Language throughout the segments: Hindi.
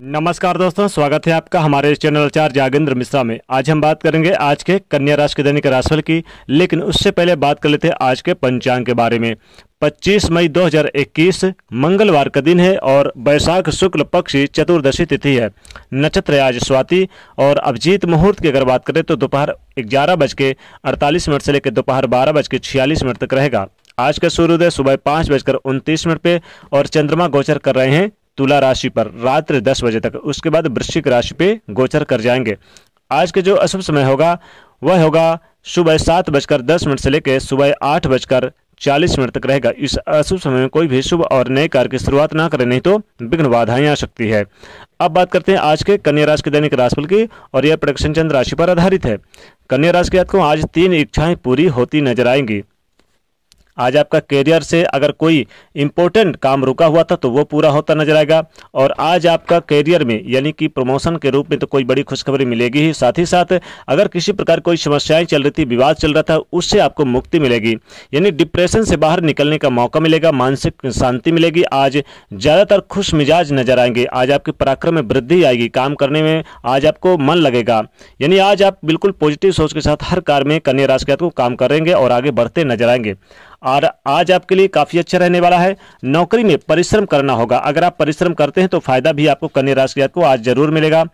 नमस्कार दोस्तों स्वागत है आपका हमारे इस चैनल चार जागेंद्र मिश्रा में आज हम बात करेंगे आज के कन्या राशि के दैनिक राशिफल की लेकिन उससे पहले बात कर लेते हैं आज के पंचांग के बारे में 25 मई 2021 मंगलवार का दिन है और बैसाख शुक्ल पक्षी चतुर्दशी तिथि है नक्षत्र आज स्वाति और अभिजीत मुहूर्त की अगर बात करें तो दोपहर ग्यारह बज के अड़तालीस मिनट से लेकर दोपहर बारह बज के छियालीस मिनट तक रहेगा आज का सूर्योदय सुबह पाँच बजकर उनतीस मिनट पे और चंद्रमा गोचर कर रहे हैं तुला राशि पर रात्र दस बजे तक उसके बाद वृश्चिक राशि पे गोचर कर जाएंगे आज के जो अशुभ समय होगा वह होगा सुबह सात बजकर दस मिनट से लेकर सुबह आठ बजकर चालीस मिनट तक रहेगा इस अशुभ समय में कोई भी शुभ और नए कार्य की शुरुआत ना करें नहीं तो विघ्न बाधाएं आ सकती है अब बात करते हैं आज के कन्या राशि के दैनिक राशिफल की और यह प्रदक्षिण चंद्र राशि पर आधारित है कन्या राशि के को आज तीन इच्छाएं पूरी होती नजर आएंगी आज आपका करियर से अगर कोई इम्पोर्टेंट काम रुका हुआ था तो वो पूरा होता नजर आएगा और आज आपका करियर में यानी कि प्रमोशन के रूप में तो कोई बड़ी खुशखबरी मिलेगी ही साथ ही साथ अगर किसी प्रकार कोई समस्याएं चल रही थी विवाद चल रहा था उससे आपको मुक्ति मिलेगी यानी डिप्रेशन से बाहर निकलने का मौका मिलेगा मानसिक शांति मिलेगी आज ज़्यादातर खुश मिजाज नजर आएंगे आज आपके पराक्रम में वृद्धि आएगी काम करने में आज आपको मन लगेगा यानी आज आप बिल्कुल पॉजिटिव सोच के साथ हर कार्य में कन्या राशि के को काम करेंगे और आगे बढ़ते नजर आएंगे और आज आपके लिए काफ़ी अच्छा रहने वाला है नौकरी में परिश्रम करना होगा अगर आप परिश्रम करते हैं तो फायदा भी आपको कन्या राशि को आज जरूर मिलेगा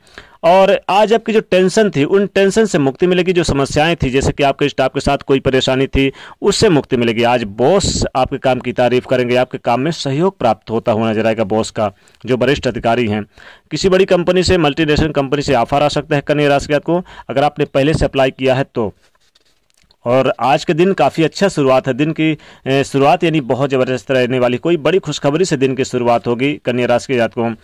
और आज आपकी जो टेंशन थी उन टेंशन से मुक्ति मिलेगी जो समस्याएं थी जैसे कि आपके स्टाफ के साथ कोई परेशानी थी उससे मुक्ति मिलेगी आज बॉस आपके काम की तारीफ करेंगे आपके काम में सहयोग प्राप्त होता हुआ नजर आएगा बॉस का जो वरिष्ठ अधिकारी हैं किसी बड़ी कंपनी से मल्टीनेशनल कंपनी से ऑफर आ सकता है कन्या राशि को अगर आपने पहले से अप्लाई किया है तो और आज के दिन काफ़ी अच्छा शुरुआत है दिन की शुरुआत यानी बहुत ज़बरदस्त रहने वाली कोई बड़ी खुशखबरी से दिन की शुरुआत होगी कन्या राशि के जातकों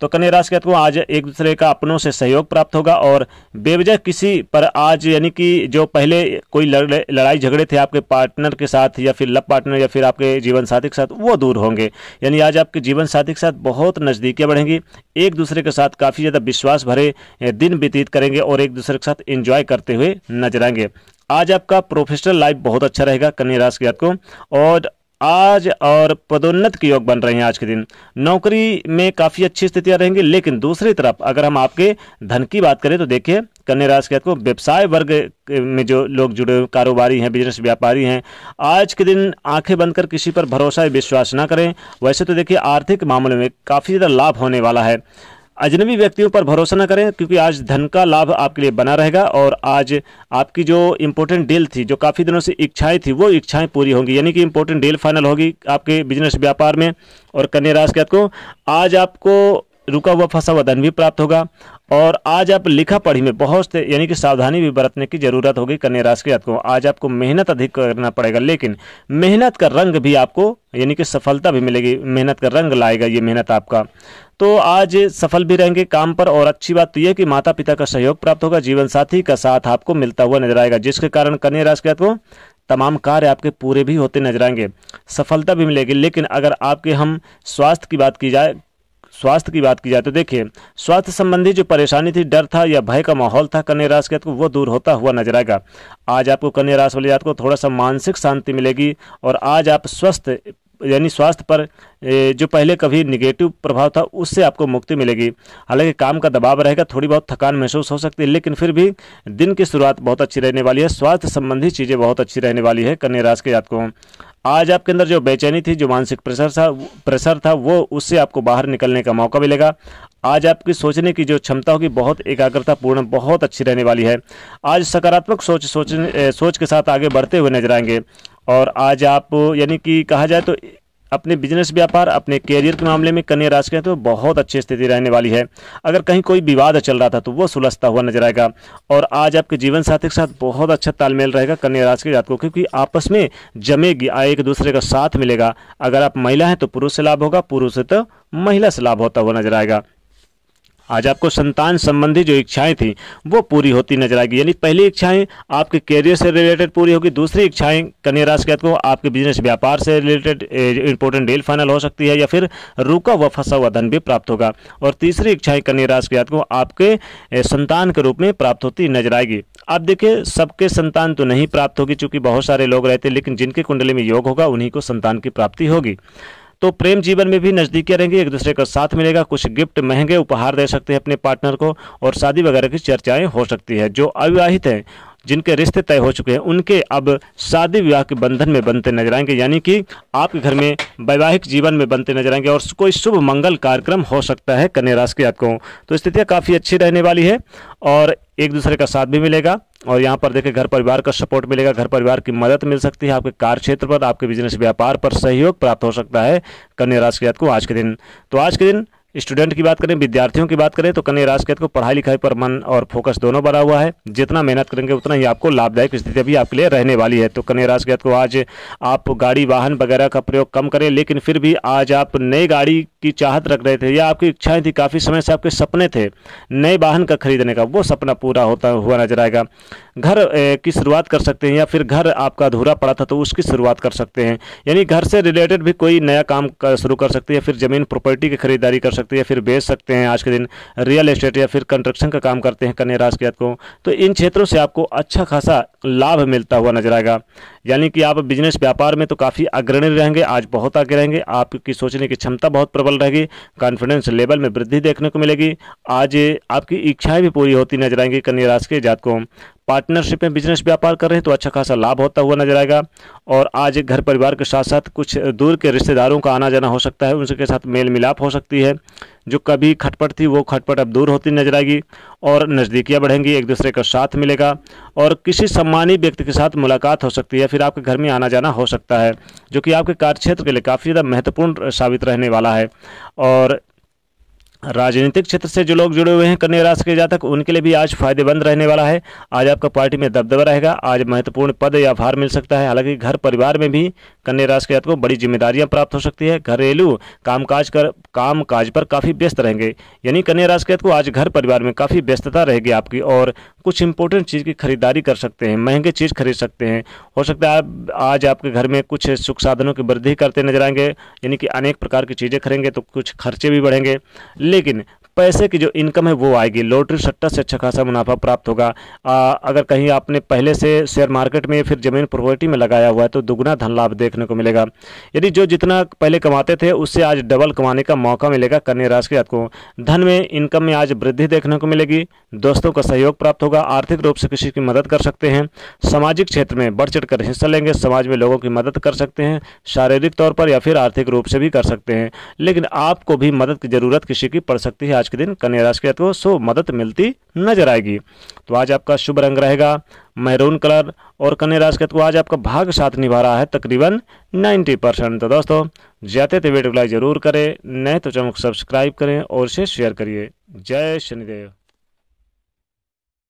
तो कन्या राशि के जातकों आज एक दूसरे का अपनों से सहयोग प्राप्त होगा और बेवजह किसी पर आज यानी कि जो पहले कोई लड़ाई झगड़े थे आपके पार्टनर के साथ या फिर लव पार्टनर या फिर आपके जीवन साथी के साथ वो दूर होंगे यानी आज आपके जीवन साथी के साथ बहुत नज़दीकियाँ बढ़ेंगी एक दूसरे के साथ काफ़ी ज़्यादा विश्वास भरे दिन व्यतीत करेंगे और एक दूसरे के साथ एंजॉय करते हुए नजर आएंगे आज आपका प्रोफेशनल लाइफ बहुत अच्छा रहेगा कन्या राशि के जातकों और आज और पदोन्नत के योग बन रहे हैं आज के दिन नौकरी में काफ़ी अच्छी स्थितियां रहेंगी लेकिन दूसरी तरफ अगर हम आपके धन की बात करें तो देखिए कन्या राशि के आपको व्यवसाय वर्ग में जो लोग जुड़े हुए कारोबारी हैं बिजनेस व्यापारी हैं आज के दिन आंखें बंद कर किसी पर भरोसा विश्वास ना करें वैसे तो देखिए आर्थिक मामले में काफ़ी ज़्यादा लाभ होने वाला है अजनबी व्यक्तियों पर भरोसा न करें क्योंकि आज धन का लाभ आपके लिए बना रहेगा और आज आपकी जो इम्पोर्टेंट डील थी जो काफ़ी दिनों से इच्छाएं थी वो इच्छाएं पूरी होंगी यानी कि इम्पोर्टेंट डील फाइनल होगी आपके बिजनेस व्यापार में और कन्या राशि आपको आज आपको रुका हुआ फंसा हुआ धन भी प्राप्त होगा और आज आप लिखा पढ़ी में बहुत से यानी कि सावधानी भी बरतने की जरूरत होगी कन्या राशि के को आज आपको मेहनत अधिक करना पड़ेगा लेकिन मेहनत का रंग भी आपको यानी कि सफलता भी मिलेगी मेहनत का रंग लाएगा ये मेहनत आपका तो आज सफल भी रहेंगे काम पर और अच्छी बात तो यह कि माता पिता का सहयोग प्राप्त होगा जीवन साथी का साथ आपको मिलता हुआ नजर आएगा जिसके कारण कन्या राशि के को तमाम कार्य आपके पूरे भी होते नजर आएंगे सफलता भी मिलेगी लेकिन अगर आपके हम स्वास्थ्य की बात की जाए स्वास्थ्य की बात की जाए तो देखिए स्वास्थ्य संबंधी जो परेशानी थी डर था या भय का माहौल था कन्या राशि के को तो वो दूर होता हुआ नजर आएगा आज आपको कन्या राशि वाले जात को थोड़ा सा मानसिक शांति मिलेगी और आज आप स्वस्थ यानी स्वास्थ्य पर जो पहले कभी निगेटिव प्रभाव था उससे आपको मुक्ति मिलेगी हालांकि काम का दबाव रहेगा थोड़ी बहुत थकान महसूस हो सकती है लेकिन फिर भी दिन की शुरुआत बहुत अच्छी रहने वाली है स्वास्थ्य संबंधी चीज़ें बहुत अच्छी रहने वाली है कन्या राशि के जातकों आज आपके अंदर जो बेचैनी थी जो मानसिक प्रेशर था प्रेशर था वो उससे आपको बाहर निकलने का मौका मिलेगा आज आपकी सोचने की जो क्षमता होगी बहुत एकाग्रता पूर्ण बहुत अच्छी रहने वाली है आज सकारात्मक सोच सोचने सोच के साथ आगे बढ़ते हुए नजर आएंगे और आज आप यानी कि कहा जाए तो अपने बिजनेस व्यापार अपने कैरियर के मामले में कन्या राशि के तो बहुत अच्छी स्थिति रहने वाली है अगर कहीं कोई विवाद चल रहा था तो वो सुलझता हुआ नजर आएगा और आज आपके जीवन साथी के साथ बहुत अच्छा तालमेल रहेगा कन्या राशि के जातकों क्योंकि आपस में जमेगी एक दूसरे का साथ मिलेगा अगर आप महिला हैं तो पुरुष से लाभ होगा पुरुष से तो महिला से लाभ होता हुआ नजर आएगा आज आपको संतान संबंधी जो इच्छाएं थी वो पूरी होती नजर आएगी यानी पहली इच्छाएं आपके कैरियर से रिलेटेड पूरी होगी दूसरी इच्छाएं कन्या राशि के को आपके बिजनेस व्यापार से रिलेटेड इंपॉर्टेंट डील फाइनल हो सकती है या फिर रुका हुआ फंसा हुआ धन भी प्राप्त होगा और तीसरी इच्छाएं कन्या राशि के को आपके संतान के रूप में प्राप्त होती नजर आएगी आप देखिए सबके संतान तो नहीं प्राप्त होगी चूंकि बहुत सारे लोग रहते हैं लेकिन जिनके कुंडली में योग होगा उन्हीं को संतान की प्राप्ति होगी तो प्रेम जीवन में भी नज़दीकियाँ रहेंगी एक दूसरे का साथ मिलेगा कुछ गिफ्ट महंगे उपहार दे सकते हैं अपने पार्टनर को और शादी वगैरह की चर्चाएं हो सकती है जो अविवाहित हैं जिनके रिश्ते तय हो चुके हैं उनके अब शादी विवाह के बंधन में बनते नजर आएंगे यानी कि आपके घर में वैवाहिक जीवन में बनते नजर आएंगे और कोई शुभ मंगल कार्यक्रम हो सकता है कन्या राशि के आपको तो स्थितियाँ काफ़ी अच्छी रहने वाली है और एक दूसरे का साथ भी मिलेगा और यहाँ पर देखें घर परिवार का सपोर्ट मिलेगा घर परिवार की मदद मिल सकती है आपके कार्य क्षेत्र पर आपके बिजनेस व्यापार पर सहयोग प्राप्त हो सकता है कन्या राशि के को आज के दिन तो आज के दिन स्टूडेंट की बात करें विद्यार्थियों की बात करें तो कन्या राशि के को पढ़ाई लिखाई पर मन और फोकस दोनों बना हुआ है जितना मेहनत करेंगे उतना ही आपको लाभदायक स्थिति भी आपके लिए रहने वाली है तो कन्या राशि के को आज आप गाड़ी वाहन वगैरह का प्रयोग कम करें लेकिन फिर भी आज आप नई गाड़ी की चाहत रख रहे थे या आपकी इच्छाएं थी काफ़ी समय से आपके सपने थे नए वाहन का खरीदने का वो सपना पूरा होता हुआ नजर आएगा घर की शुरुआत कर सकते हैं या फिर घर आपका अधूरा पड़ा था तो उसकी शुरुआत कर सकते हैं यानी घर से रिलेटेड भी कोई नया काम शुरू कर सकते हैं फिर जमीन प्रॉपर्टी की खरीदारी कर सकते सकते हैं या फिर बेच सकते हैं आज के दिन रियल एस्टेट या फिर कंस्ट्रक्शन का काम करते हैं कन्या राशि के जातकों तो इन क्षेत्रों से आपको अच्छा खासा लाभ मिलता हुआ नजर आएगा यानी कि आप बिजनेस व्यापार में तो काफ़ी अग्रणी रहेंगे आज बहुत आगे रहेंगे आपकी सोचने की क्षमता बहुत प्रबल रहेगी कॉन्फिडेंस लेवल में वृद्धि देखने को मिलेगी आज आपकी इच्छाएं भी पूरी होती नजर आएंगी कन्या राशि के जात को पार्टनरशिप में बिजनेस व्यापार कर रहे हैं तो अच्छा खासा लाभ होता हुआ नजर आएगा और आज घर परिवार के साथ साथ कुछ दूर के रिश्तेदारों का आना जाना हो सकता है उनके साथ मेल मिलाप हो सकती है जो कभी खटपट थी वो खटपट अब दूर होती नजर आएगी और नज़दीकियाँ बढ़ेंगी एक दूसरे का साथ मिलेगा और किसी सम्मानी व्यक्ति के साथ मुलाकात हो सकती है फिर आपके घर में आना जाना हो सकता है जो कि आपके कार्यक्षेत्र के लिए काफ़ी ज़्यादा महत्वपूर्ण साबित रहने वाला है और राजनीतिक क्षेत्र से जो लोग जुड़े हुए हैं कन्या राशि के जातक उनके लिए भी आज फायदेमंद रहने वाला है आज आपका पार्टी में दबदबा रहेगा आज महत्वपूर्ण पद या भार मिल सकता है हालांकि घर परिवार में भी कन्या राशि के जातकों को बड़ी जिम्मेदारियां प्राप्त हो सकती है घरेलू कामकाज कर काम काज पर काफ़ी व्यस्त रहेंगे यानी कन्या राशि के जातकों को आज घर परिवार में काफ़ी व्यस्तता रहेगी आपकी और कुछ इंपॉर्टेंट चीज़ की खरीदारी कर सकते हैं महंगे चीज़ खरीद सकते हैं हो सकता है आप आज आपके घर में कुछ सुख साधनों की वृद्धि करते नजर आएंगे यानी कि अनेक प्रकार की चीज़ें खरीदेंगे तो कुछ खर्चे भी बढ़ेंगे लेकिन पैसे की जो इनकम है वो आएगी लॉटरी सट्टा से अच्छा खासा मुनाफा प्राप्त होगा आ, अगर कहीं आपने पहले से शेयर मार्केट में फिर जमीन प्रॉपर्टी में लगाया हुआ है तो दुगुना धन लाभ देखने को मिलेगा यदि जो जितना पहले कमाते थे उससे आज डबल कमाने का मौका मिलेगा कन्या राशि के आपको धन में इनकम में आज वृद्धि देखने को मिलेगी दोस्तों का सहयोग प्राप्त होगा आर्थिक रूप से किसी की मदद कर सकते हैं सामाजिक क्षेत्र में बढ़ चढ़ कर हिस्सा लेंगे समाज में लोगों की मदद कर सकते हैं शारीरिक तौर पर या फिर आर्थिक रूप से भी कर सकते हैं लेकिन आपको भी मदद की ज़रूरत किसी की पड़ सकती है आज के दिन कन्या राशि के जातकों को शुभ मदद मिलती नजर आएगी तो आज आपका शुभ रंग रहेगा मैरून कलर और कन्या राशि के जातकों आज आपका भाग साथ निभा रहा है तकरीबन 90 परसेंट तो दोस्तों जाते थे वीडियो लाइक जरूर करें नए तो को सब्सक्राइब करें और इसे शेयर करिए जय शनिदेव